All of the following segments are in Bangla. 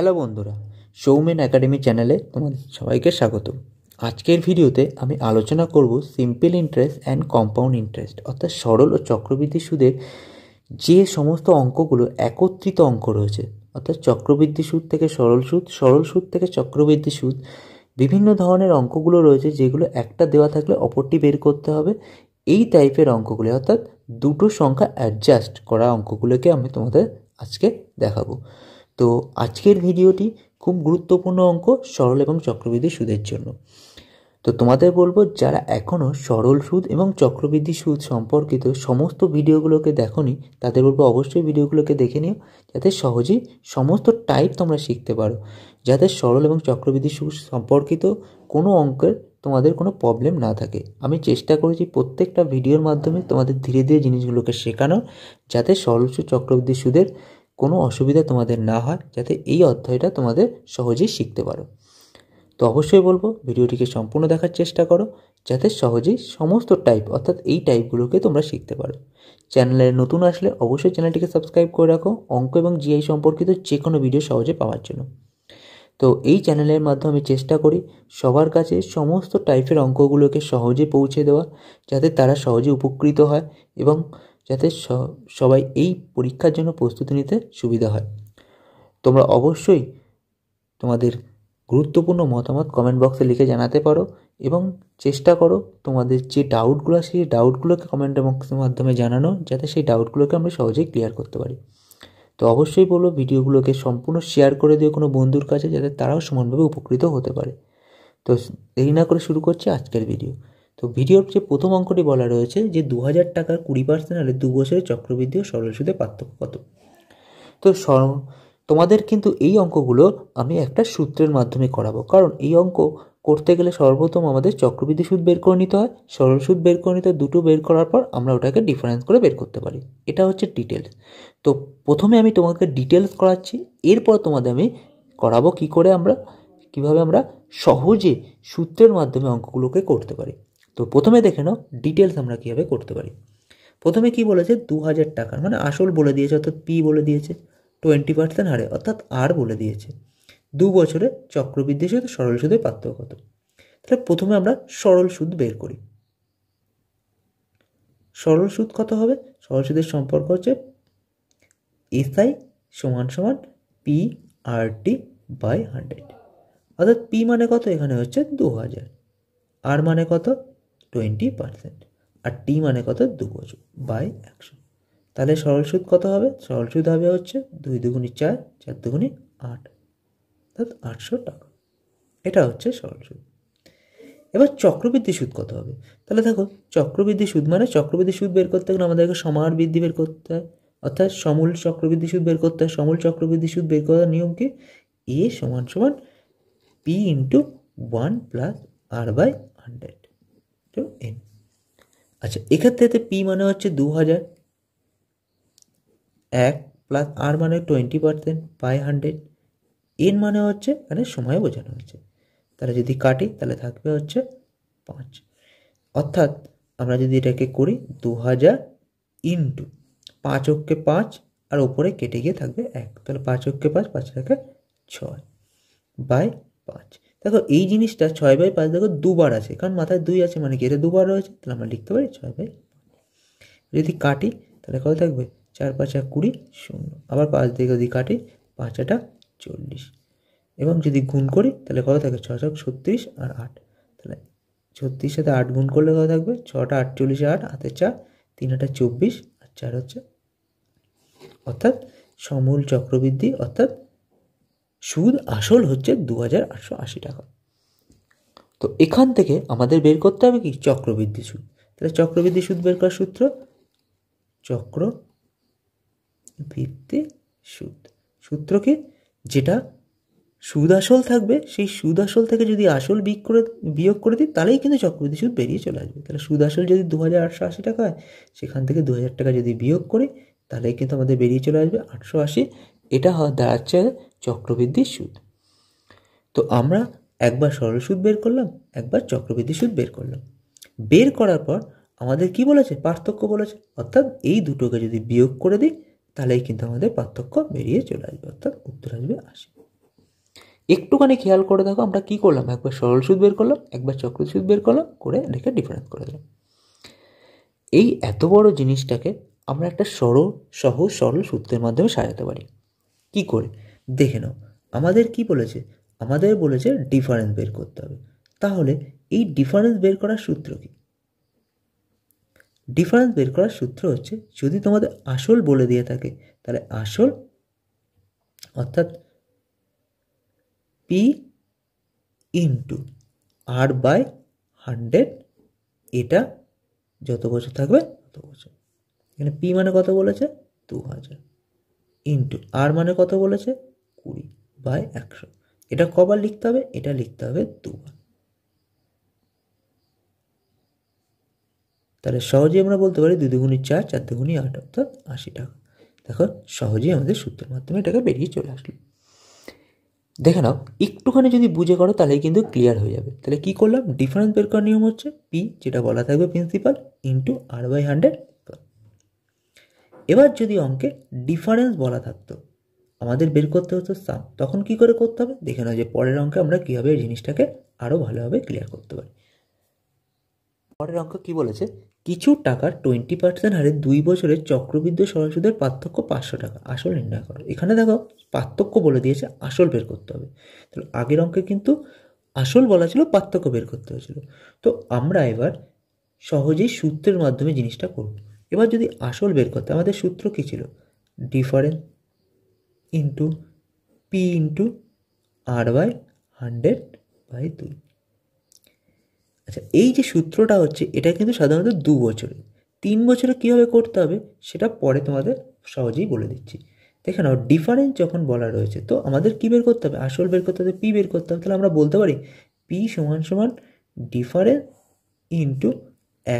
হ্যালো বন্ধুরা সৌমেন একাডেমি চ্যানেলে তোমাদের সবাইকে স্বাগত আজকের ভিডিওতে আমি আলোচনা করব simple interest and compound interest অর্থাৎ সরল ও চক্রবৃদ্ধি সুদের যে সমস্ত অঙ্কগুলো একত্রিত অঙ্ক রয়েছে অর্থাৎ চক্রবৃদ্ধি সুদ থেকে সরল সুদ সরল সুদ থেকে চক্রবৃদ্ধি সুদ বিভিন্ন ধরনের অঙ্কগুলো রয়েছে যেগুলো একটা দেওয়া থাকলে অপরটি বের করতে হবে এই টাইপের অঙ্কগুলি অর্থাৎ দুটো সংখ্যা অ্যাডজাস্ট করা অঙ্কগুলোকে আমি তোমাদের আজকে দেখাবো তো আজকের ভিডিওটি খুব গুরুত্বপূর্ণ অঙ্ক সরল এবং চক্রবৃদ্ধি সুদের জন্য তো তোমাদের বলবো যারা এখনও সরল সুদ এবং চক্রবৃদ্ধি সুদ সম্পর্কিত সমস্ত ভিডিওগুলোকে দেখনি তাদের বলবো অবশ্যই ভিডিওগুলোকে দেখে নিও যাতে সহজেই সমস্ত টাইপ তোমরা শিখতে পারো যাতে সরল এবং চক্রবৃদ্ধি সুদ সম্পর্কিত কোনো অঙ্কের তোমাদের কোনো প্রবলেম না থাকে আমি চেষ্টা করেছি প্রত্যেকটা ভিডিওর মাধ্যমে তোমাদের ধীরে ধীরে জিনিসগুলোকে শেখানো যাতে সরল চক্রবৃদ্ধি সুদের কোনো অসুবিধা তোমাদের না হয় যাতে এই অধ্যায়টা তোমাদের সহজেই শিখতে পারো তো অবশ্যই বলবো ভিডিওটিকে সম্পূর্ণ দেখার চেষ্টা করো যাতে সহজেই সমস্ত টাইপ অর্থাৎ এই টাইপগুলোকে তোমরা শিখতে পারো চ্যানেলে নতুন আসলে অবশ্যই চ্যানেলটিকে সাবস্ক্রাইব করে রাখো অঙ্ক এবং জিআই সম্পর্কিত যে কোনো ভিডিও সহজে পাওয়ার জন্য তো এই চ্যানেলের মাধ্যমে আমি চেষ্টা করি সবার কাছে সমস্ত টাইপের অঙ্কগুলোকে সহজে পৌঁছে দেওয়া যাতে তারা সহজে উপকৃত হয় এবং যাতে সবাই এই পরীক্ষার জন্য প্রস্তুতি নিতে সুবিধা হয় তোমরা অবশ্যই তোমাদের গুরুত্বপূর্ণ মতামত কমেন্ট বক্সে লিখে জানাতে পারো এবং চেষ্টা করো তোমাদের যে ডাউটগুলো সেই ডাউটগুলোকে কমেন্ট বক্সের মাধ্যমে জানানো যাতে সেই ডাউটগুলোকে আমরা সহজেই ক্লিয়ার করতে পারি তো অবশ্যই বলো ভিডিওগুলোকে সম্পূর্ণ শেয়ার করে দিও কোনো বন্ধুর কাছে যাতে তারাও সমানভাবে উপকৃত হতে পারে তো দেরি না করে শুরু করছি আজকের ভিডিও তো ভিডিওর যে প্রথম অঙ্কটি বলা রয়েছে যে দু হাজার টাকার কুড়ি পার্সেন্ট হলে দু বছরের চক্রবৃদ্ধি ও সরল সুদে পার্থক্য কত তো তোমাদের কিন্তু এই অঙ্কগুলো আমি একটা সূত্রের মাধ্যমে করাবো কারণ এই অঙ্ক করতে গেলে সর্বপ্রথম আমাদের চক্রবৃদ্ধি সুদ বের করে নিতে হয় সরল সুদ বের করে নিতে দুটো বের করার পর আমরা ওটাকে ডিফারেন্স করে বের করতে পারি এটা হচ্ছে ডিটেলস তো প্রথমে আমি তোমাকে ডিটেলস করাচ্ছি এরপর তোমাদের আমি করাবো কি করে আমরা কিভাবে আমরা সহজে সূত্রের মাধ্যমে অঙ্কগুলোকে করতে পারি তো প্রথমে দেখে নাও ডিটেলস আমরা কীভাবে করতে পারি প্রথমে কি বলেছে দু হাজার টাকার মানে আসল বলে দিয়েছে অর্থাৎ পি বলে দিয়েছে টোয়েন্টি পার্সেন্ট হারে অর্থাৎ আর বলে দিয়েছে দু বছরে চক্রবৃদ্ধি সুদ সরল সুদের পার্থক্য কত তাহলে প্রথমে আমরা সরল সুদ বের করি সরল সুদ কত হবে সরল সুদের সম্পর্ক হচ্ছে এসআই সমান সমান P R T by hundred অর্থাৎ পি মানে কত এখানে হচ্ছে দু হাজার আর মানে কত টোয়েন্টি পারসেন্ট আর টি মানে কত দু বছর বাই একশো তাহলে সরল সুদ কত হবে সরল সুদ হবে হচ্ছে দুই দুগুণি চার চার দুগুণি আট অর্থাৎ আটশো টাকা এটা হচ্ছে সরল সুদ এবার চক্রবৃদ্ধি সুদ কত হবে তাহলে দেখো চক্রবৃদ্ধি সুদ মানে চক্রবৃদ্ধি সুদ বের করতে গেলে আমাদেরকে সমার বৃদ্ধি বের করতে হয় অর্থাৎ সমূল চক্রবৃদ্ধি সুদ বের করতে হয় সমূল চক্রবৃদ্ধি সুদ বের করার নিয়ম কি এ সমান সমান P into one plus R by hundred to N আচ্ছা এক্ষেত্রে পি মানে হচ্ছে দু হাজার এক প্লাস আর মানে twenty percent by hundred N মানে হচ্ছে এখানে সময় বোঝানো হচ্ছে তাহলে যদি কাটি তাহলে থাকবে হচ্ছে পাঁচ অর্থাৎ আমরা যদি এটাকে করি দু হাজার ইন্টু পাঁচ অক্ষে পাঁচ আর ওপরে কেটে গিয়ে থাকবে এক তাহলে পাঁচ অক্ষে পাঁচ পাঁচ টাকা ছয় বাই পাঁচ দেখো এই জিনিসটা ছয় বাই পাঁচ দেখো দুবার আছে কারণ মাথায় দুই আছে মানে কি এটা দুবার রয়েছে তাহলে আমরা লিখতে পারি ছয় বাই যদি কাটি তাহলে কত থাকবে চার পাঁচ এক কুড়ি শূন্য আবার পাঁচ দিকে যদি কাটি পাঁচ পাঁচাটা চল্লিশ এবং যদি গুণ করি তাহলে কত থাকবে ছ ছক ছত্রিশ আর আট তাহলে ছত্রিশ সাথে আট গুণ করলে কত থাকবে ছটা আটচল্লিশে আট হাতে চার তিন আটা চব্বিশ আর চার হচ্ছে অর্থাৎ সমূল চক্রবৃদ্ধি অর্থাৎ সুদ আসল হচ্ছে দু হাজার আটশো আশি টাকা তো এখান থেকে আমাদের বের করতে হবে কি চক্রবৃদ্ধি সুদ তাহলে চক্রবৃদ্ধি সুদ বের করার সূত্র চক্র ভিত্তি সুদ সূত্র কি যেটা সুদ আসল থাকবে সেই সুদ আসল থেকে যদি আসল বিক করে বিয়োগ করে দিই তাহলেই কিন্তু চক্রবৃদ্ধি সুদ বেরিয়ে চলে আসবে তাহলে সুদ আসল যদি দু হাজার আটশো আশি টাকা হয় সেখান থেকে দু হাজার টাকা যদি বিয়োগ করি তাহলেই কিন্তু আমাদের বেরিয়ে চলে আসবে আটশো আশি এটা হওয়া দাঁড়াচ্ছে চক্রবৃদ্ধি সুদ তো আমরা একবার সরল সুদ বের করলাম একবার চক্রবৃদ্ধি সুদ বের করলাম বের করার পর আমাদের কি বলেছে পার্থক্য বলেছে অর্থাৎ এই দুটোকে যদি বিয়োগ করে দিই তাহলেই কিন্তু আমাদের পার্থক্য বেরিয়ে চলে আসবে অর্থাৎ উত্তর আসবে আশি একটুখানি খেয়াল করে দেখো আমরা কি করলাম একবার সরল সুদ বের করলাম একবার চক্র সুদ বের করলাম করে এটাকে ডিফারেন্স করে দিলাম এই এত বড় জিনিসটাকে আমরা একটা সরল সহজ সরল সূত্রের মাধ্যমে সাজাতে পারি কি করে দেখে নাও আমাদের কি বলেছে আমাদের বলেছে ডিফারেন্স বের করতে হবে তাহলে এই ডিফারেন্স বের করার সূত্র কি ডিফারেন্স বের করার সূত্র হচ্ছে যদি তোমাদের আসল বলে দিয়ে থাকে তাহলে আসল অর্থাৎ P into R by hundred এটা যত বছর থাকবে তত বছর এখানে পি মানে কত বলেছে দু হাজার ইন্টু আর মানে কত বলেছে কুড়ি বাই একশো এটা কবার লিখতে হবে এটা লিখতে হবে দুবার তাহলে সহজেই আমরা বলতে পারি দুই দুগুণি চার চার দুগুণি আট অর্থাৎ আশি টাকা দেখো সহজেই আমাদের সূত্রের মাধ্যমে এটাকে বেরিয়ে চলে আসলো দেখে নাও একটুখানি যদি বুঝে করো তাহলে কিন্তু ক্লিয়ার হয়ে যাবে তাহলে কি করলাম ডিফারেন্স বের করার নিয়ম হচ্ছে পি যেটা বলা থাকবে principal into R by hundred এবার যদি অঙ্কে ডিফারেন্স বলা থাকতো আমাদের বের করতে হতো সাম তখন কি করে করতে হবে দেখে নাও যে পরের অঙ্কে আমরা কীভাবে এই জিনিসটাকে আরও ভালোভাবে ক্লিয়ার করতে পারি পরের অঙ্ক কি বলেছে কিছু টাকার টোয়েন্টি পার্সেন্ট হারে দুই বছরে চক্রবৃদ্ধ সরাসরি পার্থক্য পাঁচশো টাকা আসল নির্ণয় করো এখানে দেখো পার্থক্য বলে দিয়েছে আসল বের করতে হবে তাহলে আগের অঙ্কে কিন্তু আসল বলা ছিল পার্থক্য বের করতে হয়েছিল তো আমরা এবার সহজেই সূত্রের মাধ্যমে জিনিসটা করব এবার যদি আসল বের করতে আমাদের সূত্র কী ছিল difference into P into R by hundred by দুই আচ্ছা এই যে সূত্রটা হচ্ছে এটা কিন্তু সাধারণত দু বছরে তিন বছরে কীভাবে করতে হবে সেটা পরে তোমাদের সহজেই বলে দিচ্ছি দেখে নাও ডিফারেন্স যখন বলা রয়েছে তো আমাদের কী বের করতে হবে আসল বের করতে হবে পি বের করতে হবে তাহলে আমরা বলতে পারি পি সমান সমান ডিফারেন্স ইন্টু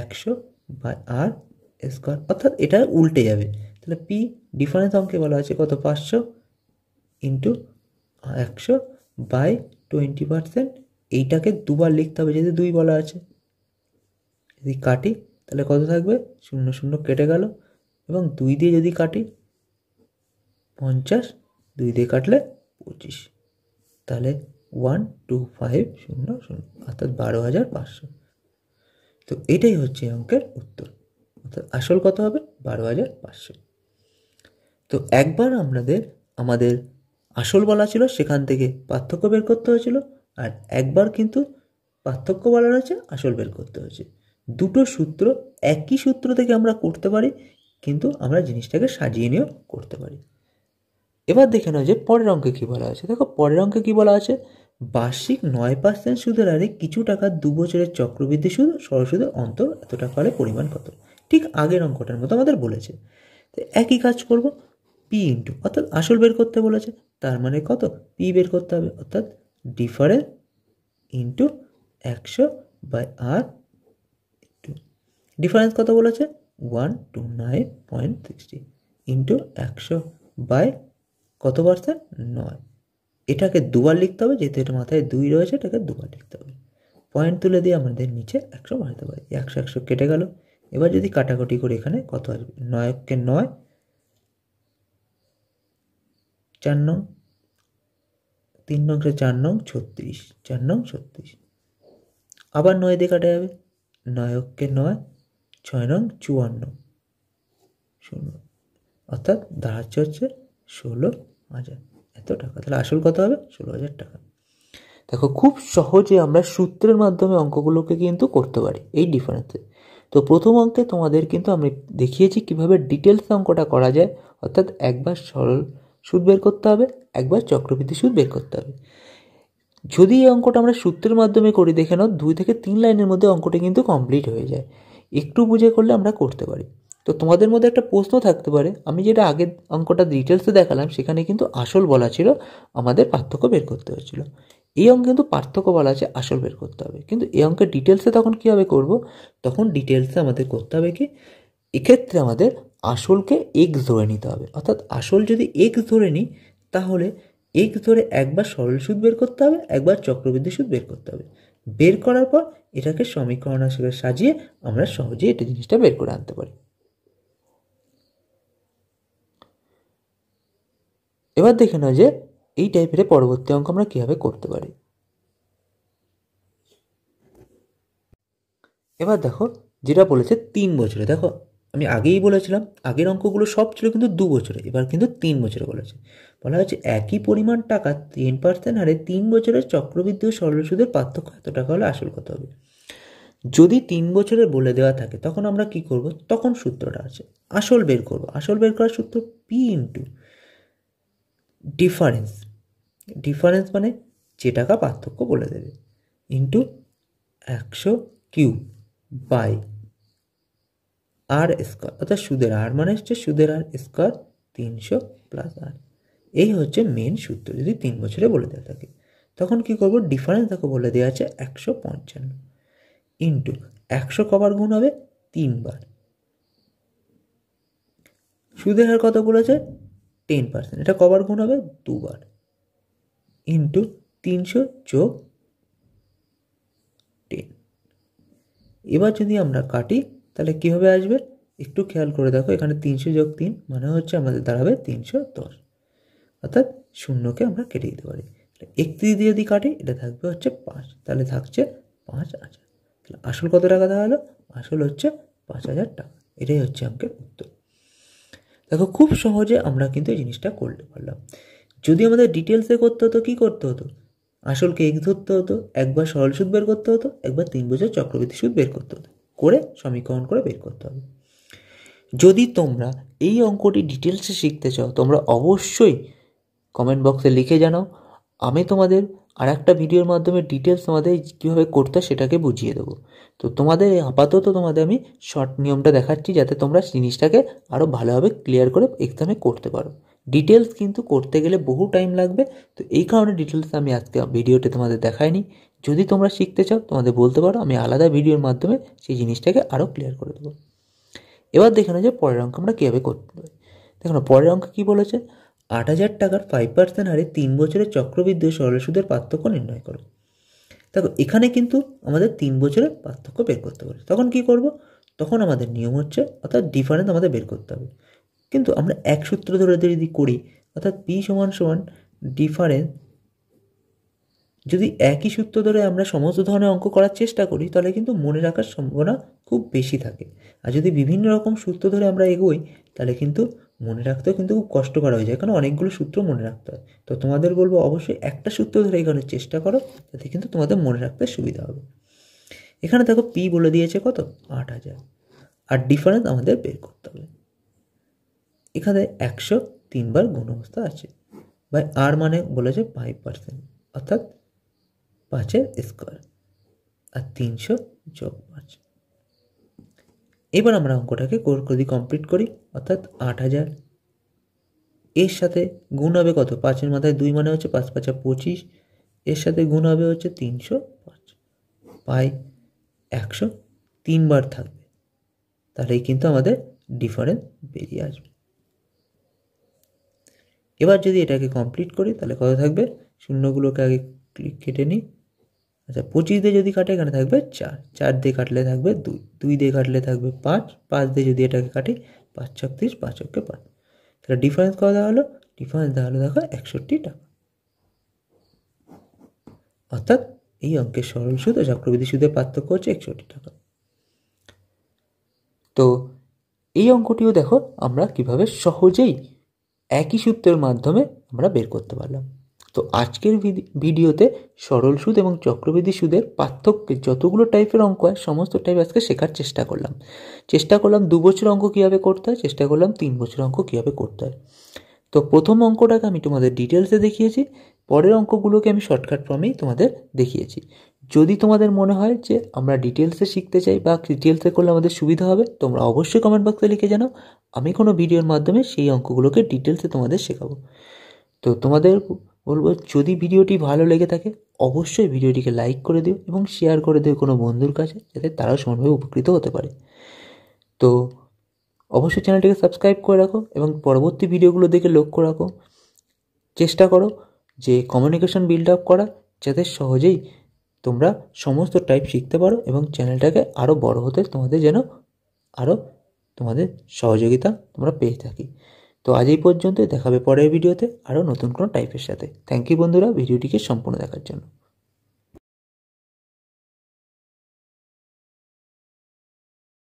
একশো বাই আর স্কোয়ার অর্থাৎ এটা উল্টে যাবে তাহলে পি ডিফারেন্স অঙ্কে বলা আছে কত পাঁচশো ইন্টু একশো বাই টোয়েন্টি পারসেন্ট এইটাকে দুবার লিখতে হবে যদি দুই বলা আছে যদি কাটি তাহলে কত থাকবে শূন্য শূন্য কেটে গেল এবং দুই দিয়ে যদি কাটি পঞ্চাশ দুই দিয়ে কাটলে পঁচিশ তাহলে ওয়ান টু ফাইভ শূন্য শূন্য অর্থাৎ বারো হাজার পাঁচশো তো এটাই হচ্ছে অঙ্কের উত্তর অর্থাৎ আসল কত হবে বারো হাজার পাঁচশো তো একবার আমাদের আমাদের আসল বলা ছিল সেখান থেকে পার্থক্য বের করতে হয়েছিল আর একবার কিন্তু পার্থক্য বলা হয়েছে আসল বের করতে হয়েছে দুটো সূত্র একই সূত্র থেকে আমরা করতে পারি কিন্তু আমরা জিনিসটাকে সাজিয়ে নিয়েও করতে পারি এবার দেখে নাও যে পরের অঙ্কে কী বলা আছে দেখো পরের অঙ্কে কী বলা আছে বার্ষিক নয় পার্সেন্ট সুদের হারে কিছু টাকা দু বছরের চক্রবৃদ্ধি সুদ সরসুদের অন্তর এত টাকা হলে পরিমাণ কত ঠিক আগের অঙ্কটার মতো আমাদের বলেছে তো একই কাজ করব পি ইন্টু অর্থাৎ আসল বের করতে বলেছে তার মানে কত পি বের করতে হবে অর্থাৎ ডিফারেন্স ইন্টু একশো বাই আর ইন্টু ডিফারেন্স কত বলেছে one two nine point sixty into একশো বাই কত পার্সেন্ট নয় এটাকে দুবার লিখতে হবে যেহেতু এটা মাথায় দুই রয়েছে এটাকে দুবার লিখতে হবে পয়েন্ট তুলে দিয়ে আমাদের নিচে একশো বাড়াতে পারি একশো একশো কেটে গেল এবার যদি কাটাকুটি করে এখানে কত আসবে নয়কে নয় চার নং তিন নংকে চার নং ছত্রিশ চার নং ছত্রিশ আবার নয় দিয়ে কাটা যাবে নয়ককে নয় ছয় নং চুয়ান্ন শূন্য অর্থাৎ দাঁড়াচ্ছে হচ্ছে ষোলো হাজার এত টাকা তাহলে আসল কত হবে ষোলো হাজার টাকা দেখো খুব সহজে আমরা সূত্রের মাধ্যমে অঙ্কগুলোকে কিন্তু করতে পারি এই ডিফারেন্সে তো প্রথম অঙ্কে তোমাদের কিন্তু আমি দেখিয়েছি কিভাবে ডিটেলস অঙ্কটা করা যায় অর্থাৎ একবার সরল সুদ বের করতে হবে একবার চক্রবৃদ্ধি সুদ বের করতে হবে যদি এই অঙ্কটা আমরা সূত্রের মাধ্যমে করি দেখে নাও দুই থেকে তিন লাইনের মধ্যে অঙ্কটা কিন্তু কমপ্লিট হয়ে যায় একটু বুঝে করলে আমরা করতে পারি তো তোমাদের মধ্যে একটা প্রশ্ন থাকতে পারে আমি যেটা আগের অঙ্কটা ডিটেলসে দেখালাম সেখানে কিন্তু আসল বলা ছিল আমাদের পার্থক্য বের করতে হয়েছিল এই অঙ্ক কিন্তু পার্থক্য বলা আছে আসল বের করতে হবে কিন্তু এই অঙ্কের ডিটেলসে তখন কীভাবে করব তখন ডিটেলসে আমাদের করতে হবে কি এক্ষেত্রে আমাদের আসলকে এক্স ধরে নিতে হবে অর্থাৎ আসল যদি এক্স ধরে নিই তাহলে এক্স ধরে একবার সরল সুদ বের করতে হবে একবার চক্রবৃদ্ধি সুদ বের করতে হবে বের করার পর এটাকে সমীকরণ হিসেবে সাজিয়ে আমরা সহজে এটা জিনিসটা বের করে আনতে পারি এবার দেখে নয় যে এই টাইপের পরবর্তী অঙ্ক আমরা কীভাবে করতে পারি এবার দেখো যেটা বলেছে তিন বছরে দেখো আমি আগেই বলেছিলাম আগের অঙ্কগুলো সব ছিল কিন্তু দু বছরে এবার কিন্তু তিন বছরে বলেছে বলা হচ্ছে একই পরিমাণ টাকা টেন পার্সেন্ট হারে তিন বছরের চক্রবৃদ্ধি ও সরল সুদের পার্থক্য এত টাকা হলে আসল কত হবে যদি তিন বছরে বলে দেওয়া থাকে তখন আমরা কি করব তখন সূত্রটা আছে আসল বের করব আসল বের করার সূত্র পি ইন্টু ডিফারেন্স ডিফারেন্স মানে যে টাকা পার্থক্য বলে দেবে ইন্টু একশো কিউ বাই আর স্কোয়ার অর্থাৎ সুদের আর মানে হচ্ছে সুদের আর স্কোয়ার তিনশো প্লাস আর এই হচ্ছে মেন সূত্র যদি তিন বছরে বলে দেওয়া থাকে তখন কি করবো ডিফারেন্স তাকে বলে দেওয়া আছে একশো পঞ্চান্ন ইন্টু একশো কবার গুণ হবে তিনবার সুদের হার কত বলেছে টেন পার্সেন্ট এটা কবার গুণ হবে দুবার ইন্টু তিনশো যোগ টেন এবার যদি আমরা কাটি তাহলে কীভাবে আসবে একটু খেয়াল করে দেখো এখানে তিনশো যোগ তিন মানে হচ্ছে আমাদের দাঁড়াবে তিনশো দশ অর্থাৎ শূন্যকে আমরা কেটে দিতে পারি একত্রিশ দিয়ে যদি কাটি এটা থাকবে হচ্ছে পাঁচ তাহলে থাকছে পাঁচ হাজার তাহলে আসল কত টাকা দাঁড়ালো আসল হচ্ছে পাঁচ হাজার টাকা এটাই হচ্ছে আমাকে উত্তর দেখো খুব সহজে আমরা কিন্তু এই জিনিসটা করতে পারলাম যদি আমাদের ডিটেলসে করতে হতো কী করতে হতো আসল কেক ধরতে হতো একবার সরল সুদ বের করতে হতো একবার তিন বছর চক্রবৃদ্ধি সুদ বের করতে হতো করে সমীকরণ করে বের করতে হবে যদি তোমরা এই অঙ্কটি ডিটেলসে শিখতে চাও তোমরা অবশ্যই কমেন্ট বক্সে লিখে জানাও আমি তোমাদের আর একটা ভিডিওর মাধ্যমে ডিটেলস তোমাদের কীভাবে করতে সেটাকে বুঝিয়ে দেবো তো তোমাদের আপাতত তোমাদের আমি শর্ট নিয়মটা দেখাচ্ছি যাতে তোমরা জিনিসটাকে আরও ভালোভাবে ক্লিয়ার করে এক্সামে করতে পারো ডিটেলস কিন্তু করতে গেলে বহু টাইম লাগবে তো এই কারণে ডিটেলস আমি আজকে ভিডিওতে তোমাদের দেখাইনি যদি তোমরা শিখতে চাও তোমাদের বলতে পারো আমি আলাদা ভিডিওর মাধ্যমে সেই জিনিসটাকে আরও ক্লিয়ার করে দেবো এবার দেখে নেওয়া যায় পরের অঙ্ক আমরা কীভাবে করতে পারি দেখো না পরের অঙ্ক কী বলেছে আট হাজার টাকার ফাইভ পার্সেন্ট হারে তিন বছরের চক্রবৃদ্ধি সরল সুদের পার্থক্য নির্ণয় করো দেখো এখানে কিন্তু আমাদের তিন বছরের পার্থক্য বের করতে হবে তখন কি করব তখন আমাদের নিয়ম হচ্ছে অর্থাৎ ডিফারেন্স আমাদের বের করতে হবে কিন্তু আমরা এক সূত্র ধরে ধরে যদি করি অর্থাৎ পি সমান সমান ডিফারেন্স যদি একই সূত্র ধরে আমরা সমস্ত ধরনের অঙ্ক করার চেষ্টা করি তাহলে কিন্তু মনে রাখার সম্ভাবনা খুব বেশি থাকে আর যদি বিভিন্ন রকম সূত্র ধরে আমরা এগোই তাহলে কিন্তু মনে রাখতেও কিন্তু খুব কষ্টকর হয়ে যায় কারণ অনেকগুলো সূত্র মনে রাখতে হয় তো তোমাদের বলবো অবশ্যই একটা সূত্র ধরে এখানে চেষ্টা করো তাতে কিন্তু তোমাদের মনে রাখতে সুবিধা হবে এখানে দেখো পি বলে দিয়েছে কত আট হাজার আর ডিফারেন্স আমাদের বের করতে হবে এখানে একশো তিনবার গুণ অবস্থা আছে বাই আর মানে বলেছে ফাইভ পার্সেন্ট অর্থাৎ পাঁচের স্কোয়ার আর তিনশো যোগ পাঁচ এবার আমরা অঙ্কটাকে যদি কমপ্লিট করি অর্থাৎ আট হাজার এর সাথে গুণ হবে কত পাঁচের মাথায় দুই মানে হচ্ছে পাঁচ পাঁচ পঁচিশ এর সাথে গুণ হবে হচ্ছে তিনশো পাঁচ পাই একশো তিনবার থাকবে তাহলেই কিন্তু আমাদের ডিফারেন্স বেরিয়ে আসবে এবার যদি এটাকে কমপ্লিট করি তাহলে কত থাকবে শূন্যগুলোকে আগে ক্লিক কেটে নিই আচ্ছা পঁচিশ দিয়ে যদি কাটে এখানে থাকবে চার চার দিয়ে কাটলে থাকবে দুই দুই দিয়ে কাটলে থাকবে পাঁচ পাঁচ দিয়ে যদি এটাকে কাটি পাঁচ ছত্রিশ পাঁচ অক্ষে পাঁচ তাহলে ডিফারেন্স কত দেওয়া হলো ডিফারেন্স দেওয়া হলো দেখো একষট্টি টাকা অর্থাৎ এই অঙ্কের সরল সুদ ও চক্রবৃদ্ধি সুদের পার্থক্য হচ্ছে একষট্টি টাকা তো এই অঙ্কটিও দেখো আমরা কিভাবে সহজেই একই সূত্রের মাধ্যমে আমরা বের করতে পারলাম তো আজকের ভিডিওতে সরল সুদ এবং চক্রবৃদ্ধি সুদের পার্থক্যে যতগুলো টাইপের অঙ্ক হয় সমস্ত টাইপ আজকে শেখার চেষ্টা করলাম চেষ্টা করলাম দু বছর অঙ্ক কীভাবে করতে হয় চেষ্টা করলাম তিন বছর অঙ্ক কীভাবে করতে হয় তো প্রথম অঙ্কটাকে আমি তোমাদের ডিটেলসে দেখিয়েছি পরের অঙ্কগুলোকে আমি শর্টকাট ফর্মেই তোমাদের দেখিয়েছি যদি তোমাদের মনে হয় যে আমরা ডিটেলসে শিখতে চাই বা ডিটেলসে করলে আমাদের সুবিধা হবে তোমরা অবশ্যই কমেন্ট বক্সে লিখে জানাও আমি কোনো ভিডিওর মাধ্যমে সেই অঙ্কগুলোকে ডিটেলসে তোমাদের শেখাবো তো তোমাদের বলবো যদি ভিডিওটি ভালো লেগে থাকে অবশ্যই ভিডিওটিকে লাইক করে দিও এবং শেয়ার করে দিও কোনো বন্ধুর কাছে যাতে তারাও সমানভাবে উপকৃত হতে পারে তো অবশ্যই চ্যানেলটিকে সাবস্ক্রাইব করে রাখো এবং পরবর্তী ভিডিওগুলো দেখে লক্ষ্য রাখো চেষ্টা করো যে কমিউনিকেশন বিল্ড আপ করা যাতে সহজেই তোমরা সমস্ত টাইপ শিখতে পারো এবং চ্যানেলটাকে আরও বড় হতে তোমাদের যেন আরও তোমাদের সহযোগিতা তোমরা পেয়ে থাকি তো আজ এই পর্যন্ত দেখাবে পরের ভিডিওতে আরও নতুন কোনো টাইপের সাথে থ্যাংক ইউ বন্ধুরা ভিডিওটিকে সম্পূর্ণ দেখার জন্য